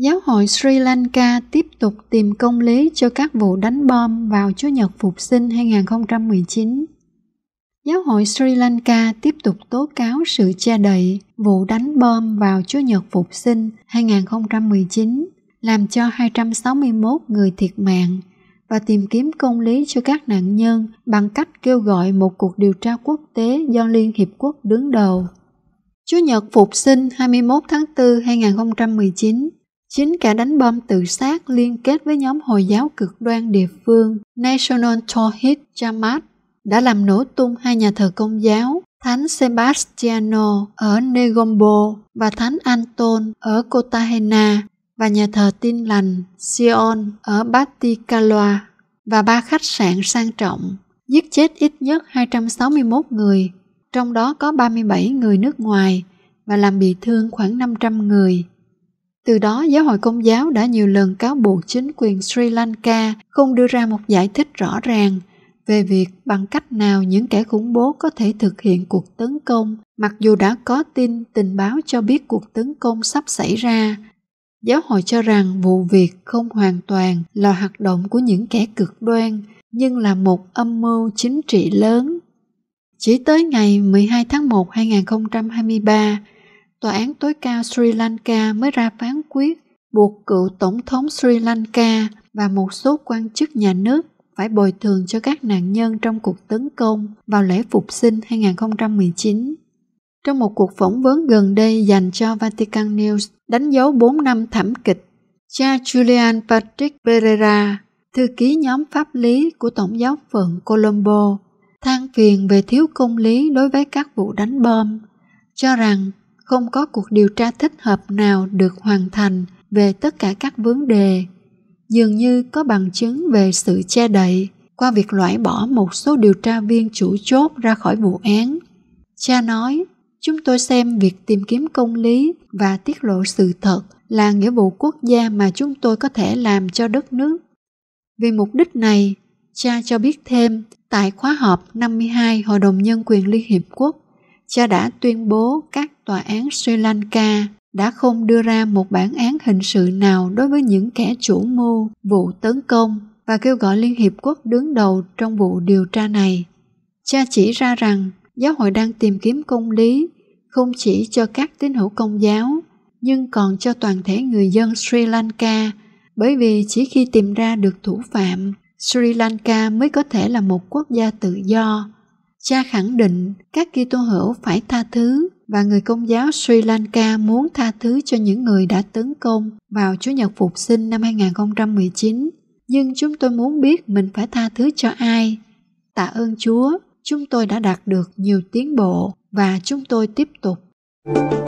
Giáo hội Sri Lanka tiếp tục tìm công lý cho các vụ đánh bom vào Chúa nhật Phục sinh 2019. Giáo hội Sri Lanka tiếp tục tố cáo sự che đậy vụ đánh bom vào Chúa nhật Phục sinh 2019 làm cho 261 người thiệt mạng và tìm kiếm công lý cho các nạn nhân bằng cách kêu gọi một cuộc điều tra quốc tế do Liên Hiệp Quốc đứng đầu. Chúa nhật Phục sinh 21 tháng 4 2019 Chính cả đánh bom tự sát liên kết với nhóm Hồi giáo cực đoan địa phương National Tawhid Jamaat đã làm nổ tung hai nhà thờ công giáo Thánh Sebastiano ở Negombo và Thánh Anton ở Cartagena và nhà thờ Tin Lành Sion ở Batticaloa và ba khách sạn sang trọng, giết chết ít nhất 261 người, trong đó có 37 người nước ngoài và làm bị thương khoảng 500 người. Từ đó, giáo hội công giáo đã nhiều lần cáo buộc chính quyền Sri Lanka không đưa ra một giải thích rõ ràng về việc bằng cách nào những kẻ khủng bố có thể thực hiện cuộc tấn công, mặc dù đã có tin tình báo cho biết cuộc tấn công sắp xảy ra. Giáo hội cho rằng vụ việc không hoàn toàn là hoạt động của những kẻ cực đoan, nhưng là một âm mưu chính trị lớn. Chỉ tới ngày 12 tháng 1 2023, Tòa án tối cao Sri Lanka mới ra phán quyết buộc cựu tổng thống Sri Lanka và một số quan chức nhà nước phải bồi thường cho các nạn nhân trong cuộc tấn công vào lễ phục sinh 2019. Trong một cuộc phỏng vấn gần đây dành cho Vatican News đánh dấu 4 năm thảm kịch, cha Julian Patrick Pereira, thư ký nhóm pháp lý của Tổng giáo phận Colombo, than phiền về thiếu công lý đối với các vụ đánh bom, cho rằng không có cuộc điều tra thích hợp nào được hoàn thành về tất cả các vấn đề dường như có bằng chứng về sự che đậy qua việc loại bỏ một số điều tra viên chủ chốt ra khỏi vụ án cha nói chúng tôi xem việc tìm kiếm công lý và tiết lộ sự thật là nghĩa vụ quốc gia mà chúng tôi có thể làm cho đất nước vì mục đích này cha cho biết thêm tại khóa họp 52 Hội đồng Nhân quyền Liên Hiệp Quốc cha đã tuyên bố các tòa án Sri Lanka đã không đưa ra một bản án hình sự nào đối với những kẻ chủ mưu vụ tấn công và kêu gọi Liên Hiệp Quốc đứng đầu trong vụ điều tra này. Cha chỉ ra rằng giáo hội đang tìm kiếm công lý không chỉ cho các tín hữu công giáo nhưng còn cho toàn thể người dân Sri Lanka bởi vì chỉ khi tìm ra được thủ phạm Sri Lanka mới có thể là một quốc gia tự do cha khẳng định các Kitô hữu phải tha thứ và người công giáo Sri Lanka muốn tha thứ cho những người đã tấn công vào Chúa nhật phục sinh năm 2019. Nhưng chúng tôi muốn biết mình phải tha thứ cho ai. Tạ ơn Chúa, chúng tôi đã đạt được nhiều tiến bộ và chúng tôi tiếp tục. thank you